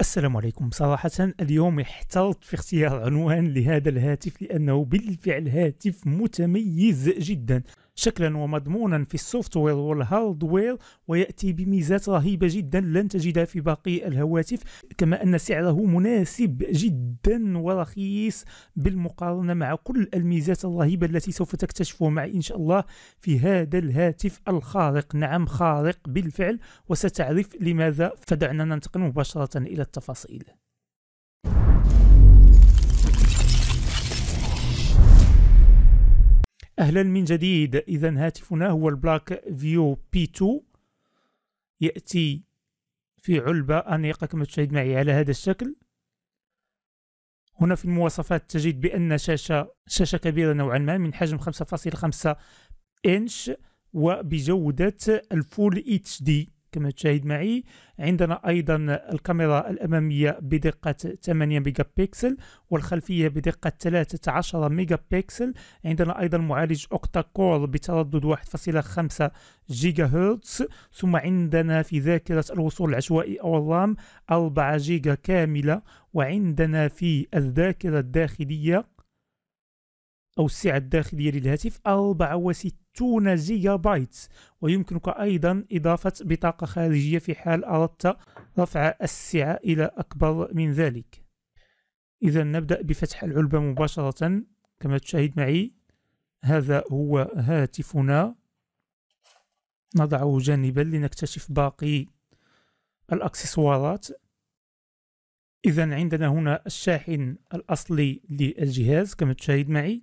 السلام عليكم صراحة اليوم احترت في اختيار عنوان لهذا الهاتف لأنه بالفعل هاتف متميز جدا شكلا ومضمونا في السوفت وير والهارد وير ويأتي بميزات رهيبة جدا لن تجدها في باقي الهواتف كما أن سعره مناسب جدا ورخيص بالمقارنة مع كل الميزات الرهيبة التي سوف تكتشفها مع إن شاء الله في هذا الهاتف الخارق نعم خارق بالفعل وستعرف لماذا فدعنا ننتقل مباشرة إلى التفاصيل اهلا من جديد اذا هاتفنا هو البلاك فيو بي 2 ياتي في علبه انيقه كما تشاهد معي على هذا الشكل هنا في المواصفات تجد بان شاشه شاشه كبيره نوعا ما من حجم 5.5 انش وبجوده الفول اتش دي كما تشاهد معي عندنا أيضا الكاميرا الأمامية بدقة 8 ميجا بكسل والخلفية بدقة 13 ميجا بكسل عندنا أيضا معالج أوكتا كور بتردد 1.5 جيجا هرتز ثم عندنا في ذاكرة الوصول العشوائي أو الرام 4 جيجا كاملة وعندنا في الذاكرة الداخلية أو السعة الداخلية للهاتف 64 60 جيجا بايت ويمكنك أيضا إضافة بطاقة خارجية في حال أردت رفع السعة إلى أكبر من ذلك إذا نبدأ بفتح العلبة مباشرة كما تشاهد معي هذا هو هاتفنا نضعه جانبا لنكتشف باقي الأكسسوارات إذا عندنا هنا الشاحن الأصلي للجهاز كما تشاهد معي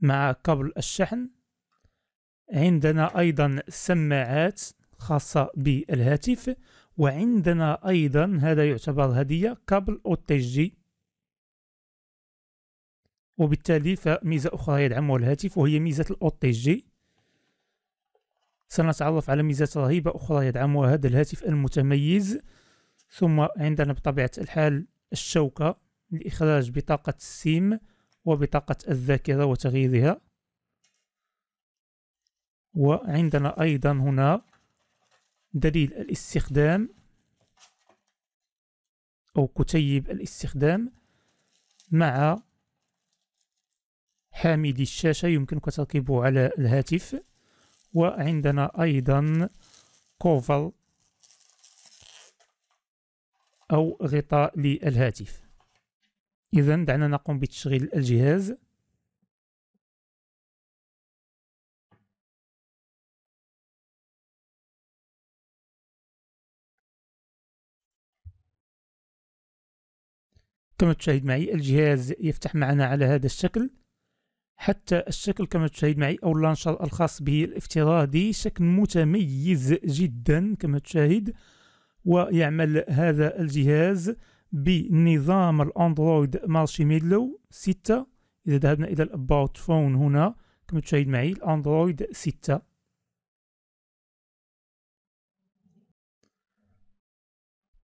مع كابل الشحن عندنا أيضا سماعات خاصة بالهاتف وعندنا أيضا هذا يعتبر هدية كابل أو OTG وبالتالي فميزة أخرى يدعمها الهاتف وهي ميزة الاوتي جي سنتعرف على ميزات رهيبة أخرى يدعمها هذا الهاتف المتميز ثم عندنا بطبيعة الحال الشوكة لإخراج بطاقة السيم وبطاقة الذاكرة وتغييرها وعندنا أيضا هنا دليل الاستخدام أو كتيب الاستخدام مع حامل الشاشة يمكنك تركيبه على الهاتف وعندنا أيضا كوفل أو غطاء للهاتف إذا دعنا نقوم بتشغيل الجهاز كما تشاهد معي الجهاز يفتح معنا على هذا الشكل حتى الشكل كما تشاهد معي أو اللانشر الخاص به الافتراضي شكل متميز جدا كما تشاهد ويعمل هذا الجهاز بنظام الاندرويد مارشميلو 6 إذا ذهبنا إلى الأباوت فون هنا كما تشاهد معي الاندرويد 6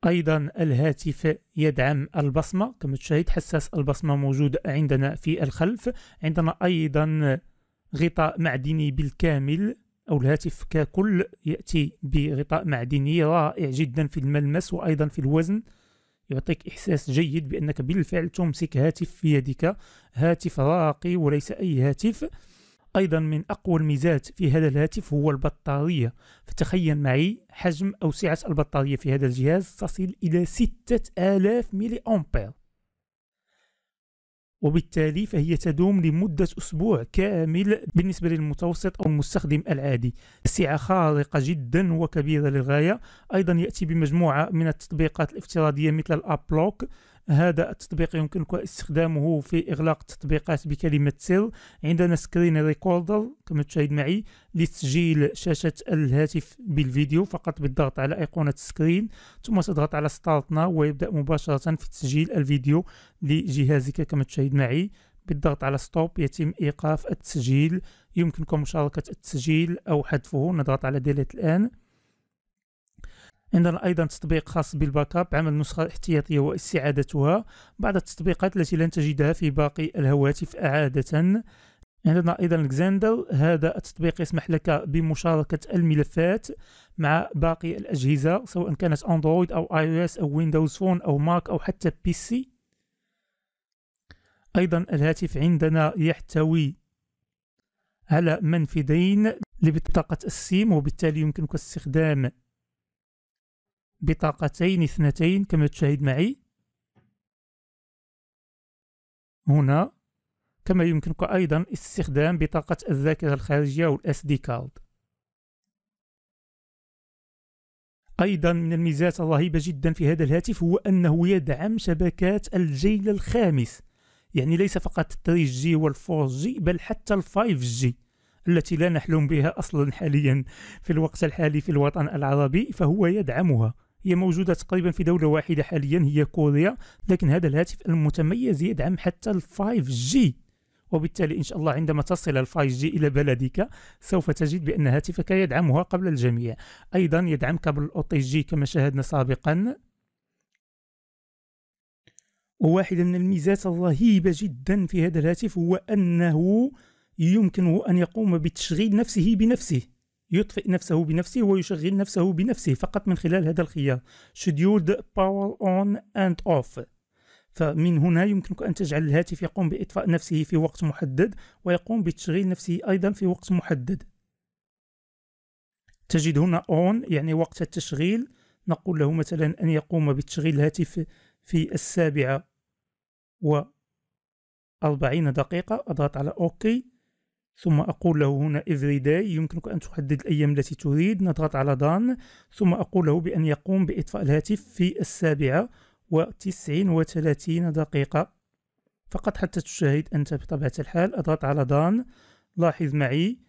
أيضا الهاتف يدعم البصمة كما تشاهد حساس البصمة موجود عندنا في الخلف عندنا أيضا غطاء معدني بالكامل أو الهاتف ككل يأتي بغطاء معدني رائع جدا في الملمس وأيضا في الوزن يعطيك إحساس جيد بأنك بالفعل تمسك هاتف في يدك هاتف راقي وليس أي هاتف أيضا من أقوى الميزات في هذا الهاتف هو البطارية فتخيل معي حجم أو سعة البطارية في هذا الجهاز تصل إلى 6000 ملي أمبير وبالتالي فهي تدوم لمدة أسبوع كامل بالنسبة للمتوسط أو المستخدم العادي سعة خارقة جدا وكبيرة للغاية أيضا يأتي بمجموعة من التطبيقات الافتراضية مثل الأبلوك هذا التطبيق يمكنك استخدامه في إغلاق التطبيقات بكلمة سر عندنا سكرين ريكوردر كما تشاهد معي لتسجيل شاشة الهاتف بالفيديو فقط بالضغط على أيقونة سكرين ثم تضغط على ستارت ناو ويبدأ مباشرة في تسجيل الفيديو لجهازك كما تشاهد معي بالضغط على ستوب يتم إيقاف التسجيل يمكنكم مشاركة التسجيل أو حذفه نضغط على ديليت الآن عندنا أيضا تطبيق خاص بالباك اب عمل نسخة احتياطية واستعادتها بعض التطبيقات التي لن تجدها في باقي الهواتف عادة عندنا ايضا الكزاندر هذا التطبيق يسمح لك بمشاركه الملفات مع باقي الاجهزه سواء كانت اندرويد او اي او اس او ويندوز فون او ماك او حتى بي سي ايضا الهاتف عندنا يحتوي على منفذين لبطاقه السيم وبالتالي يمكنك استخدام بطاقتين اثنتين كما تشاهد معي هنا كما يمكنك أيضا استخدام بطاقة الذاكرة الخارجية أو الاس دي كارد أيضا من الميزات الرهيبة جدا في هذا الهاتف هو أنه يدعم شبكات الجيل الخامس يعني ليس فقط 3G وال 4G بل حتى ال 5G التي لا نحلم بها أصلا حاليا في الوقت الحالي في الوطن العربي فهو يدعمها هي موجودة تقريبا في دولة واحدة حاليا هي كوريا لكن هذا الهاتف المتميز يدعم حتى ال 5G وبالتالي إن شاء الله عندما تصل ال 5G إلى بلدك سوف تجد بأن هاتفك يدعمها قبل الجميع أيضا يدعم كابل أوتي جي كما شاهدنا سابقا وواحدة من الميزات الرهيبة جدا في هذا الهاتف هو أنه يمكنه أن يقوم بتشغيل نفسه بنفسه يطفئ نفسه بنفسه ويشغل نفسه بنفسه فقط من خلال هذا الخيار scheduled power on and off فمن هنا يمكنك أن تجعل الهاتف يقوم بإطفاء نفسه في وقت محدد ويقوم بتشغيل نفسه أيضا في وقت محدد تجد هنا on يعني وقت التشغيل نقول له مثلا أن يقوم بتشغيل الهاتف في السابعة و 40 دقيقة أضغط على أوكي ثم أقول له هنا every day يمكنك أن تحدد الأيام التي تريد نضغط على done ثم أقول له بأن يقوم بإطفاء الهاتف في السابعة وتسعين وثلاثين دقيقة فقط حتى تشاهد أنت بطبيعة الحال أضغط على done لاحظ معي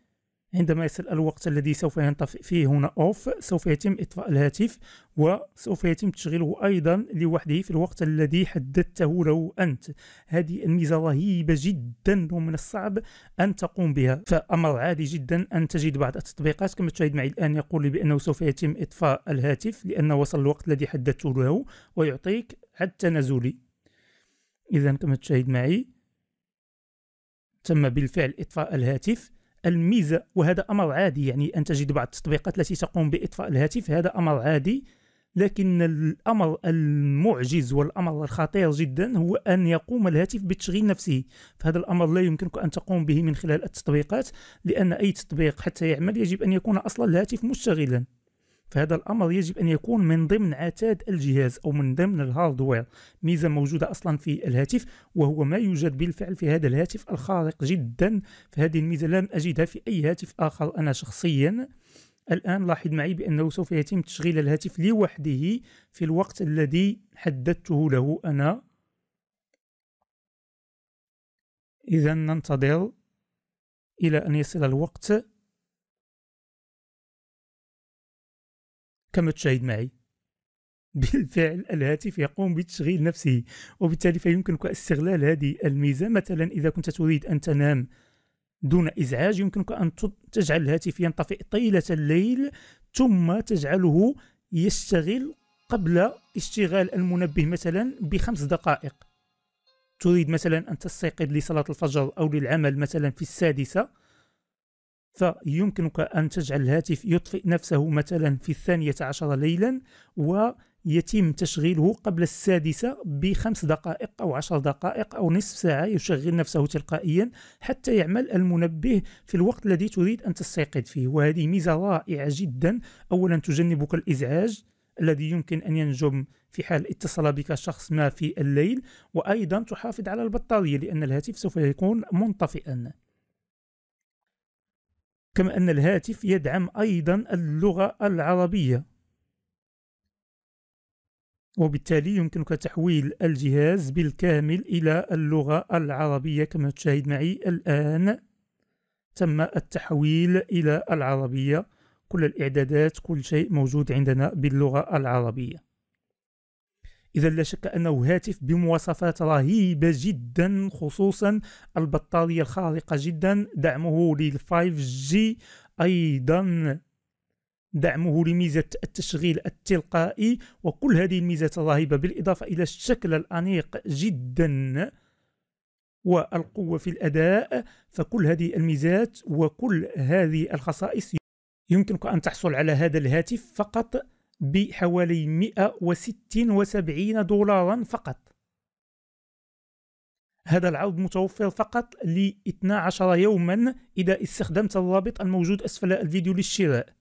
عندما يصل الوقت الذي سوف ينطفئ فيه هنا أوف سوف يتم إطفاء الهاتف وسوف يتم تشغيله أيضا لوحده في الوقت الذي حددته له أنت هذه الميزة رهيبة جدا ومن الصعب أن تقوم بها فأمر عادي جدا أن تجد بعض التطبيقات كما تشاهد معي الآن يقول لي بأنه سوف يتم إطفاء الهاتف لأنه وصل الوقت الذي حددته له ويعطيك عد تنازلي إذا كما تشاهد معي تم بالفعل إطفاء الهاتف الميزه وهذا امر عادي يعني ان تجد بعض التطبيقات التي تقوم باطفاء الهاتف هذا امر عادي لكن الامر المعجز والامر الخطير جدا هو ان يقوم الهاتف بتشغيل نفسه فهذا الامر لا يمكنك ان تقوم به من خلال التطبيقات لان اي تطبيق حتى يعمل يجب ان يكون اصلا الهاتف مشتغلا فهذا الامر يجب ان يكون من ضمن عتاد الجهاز او من ضمن الهاردوير ميزه موجوده اصلا في الهاتف وهو ما يوجد بالفعل في هذا الهاتف الخارق جدا فهذه الميزه لم اجدها في اي هاتف اخر انا شخصيا الآن لاحظ معي بأنه سوف يتم تشغيل الهاتف لوحده في الوقت الذي حددته له أنا إذا ننتظر إلى أن يصل الوقت كما تشاهد معي بالفعل الهاتف يقوم بتشغيل نفسه وبالتالي فيمكنك استغلال هذه الميزة مثلا إذا كنت تريد أن تنام دون إزعاج يمكنك أن تجعل الهاتف ينطفئ طيلة الليل ثم تجعله يشتغل قبل اشتغال المنبه مثلا بخمس دقائق تريد مثلا أن تستيقظ لصلاة الفجر أو للعمل مثلا في السادسة فيمكنك أن تجعل الهاتف يطفئ نفسه مثلا في الثانية عشر ليلا ويتم تشغيله قبل السادسة بخمس دقائق أو عشر دقائق أو نصف ساعة يشغل نفسه تلقائيا حتى يعمل المنبه في الوقت الذي تريد أن تستيقظ فيه وهذه ميزة رائعة جدا أولا تجنبك الإزعاج الذي يمكن أن ينجم في حال اتصل بك شخص ما في الليل وأيضا تحافظ على البطارية لأن الهاتف سوف يكون منطفئا كما أن الهاتف يدعم أيضا اللغة العربية وبالتالي يمكنك تحويل الجهاز بالكامل إلى اللغة العربية كما تشاهد معي الآن تم التحويل إلى العربية كل الإعدادات كل شيء موجود عندنا باللغة العربية إذا لا شك أنه هاتف بمواصفات رهيبة جدا خصوصا البطارية الخارقة جدا دعمه لل 5G أيضا دعمه لميزة التشغيل التلقائي وكل هذه الميزات الرهيبة بالإضافة إلى الشكل الأنيق جدا والقوة في الأداء فكل هذه الميزات وكل هذه الخصائص يمكنك أن تحصل على هذا الهاتف فقط بحوالي 176 دولارا فقط هذا العرض متوفر فقط ل 12 يوما إذا استخدمت الرابط الموجود أسفل الفيديو للشراء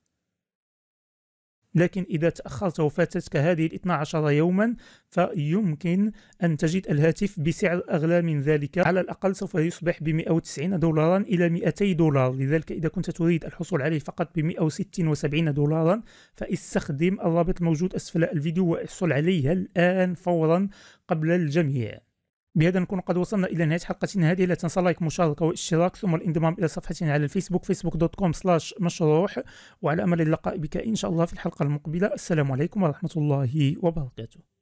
لكن إذا تأخرت وفاتتك هذه ال عشر يوما فيمكن أن تجد الهاتف بسعر أغلى من ذلك على الأقل سوف يصبح ب 190 دولارا إلى 200 دولار لذلك إذا كنت تريد الحصول عليه فقط ب 176 دولارا فاستخدم الرابط الموجود أسفل الفيديو واحصل عليه الآن فورا قبل الجميع بهذا نكون قد وصلنا الى نهايه حلقتنا هذه لا تنسى لايك مشاركه واشتراك ثم الانضمام الى صفحتنا على الفيسبوك فيسبوك دوت كوم سلاش مشروح وعلى امل اللقاء بك ان شاء الله في الحلقه المقبله السلام عليكم ورحمه الله وبركاته